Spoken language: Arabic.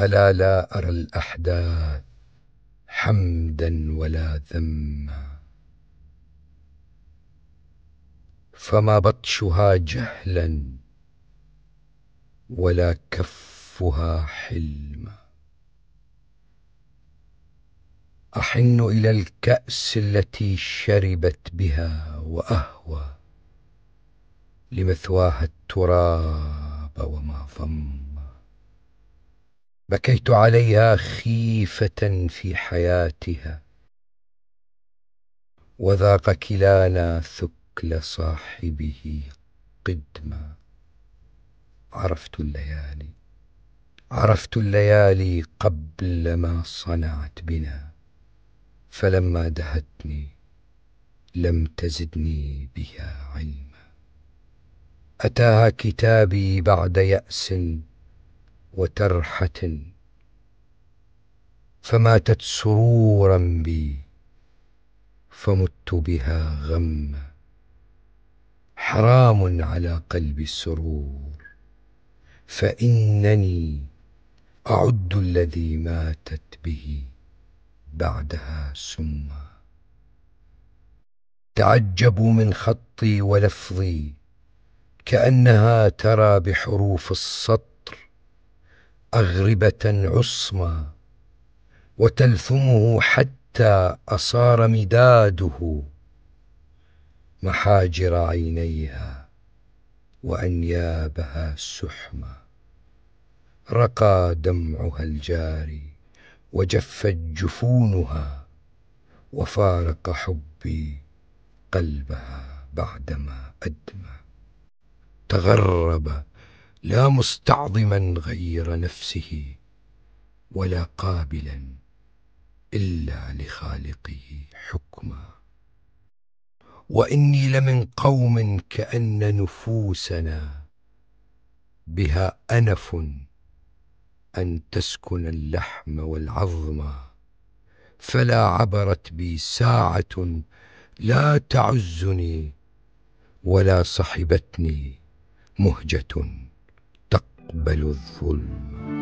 ألا لا أرى الأحداث حمدا ولا ذما فما بطشها جهلا ولا كفها حلما أحن إلى الكأس التي شربت بها وأهوى لمثواها التراب وما ضم بكيت عليها خيفه في حياتها وذاق كلانا ثكل صاحبه قدما عرفت الليالي عرفت الليالي قبل ما صنعت بنا فلما دهتني لم تزدني بها علما اتاها كتابي بعد ياس وترحة فماتت سرورا بي فمت بها غما حرام على قلبي السرور فإنني أعد الذي ماتت به بعدها سما تعجبوا من خطي ولفظي كأنها ترى بحروف السطر أغربة عصمى وتلثمه حتى أصار مداده محاجر عينيها وأنيابها سحمى رقى دمعها الجاري وجفت جفونها وفارق حبي قلبها بعدما أدمى تغرب لا مستعظما غير نفسه ولا قابلا إلا لخالقه حكما وإني لمن قوم كأن نفوسنا بها أنف أن تسكن اللحم والعظم فلا عبرت بي ساعة لا تعزني ولا صحبتني مهجة يقبل الظلم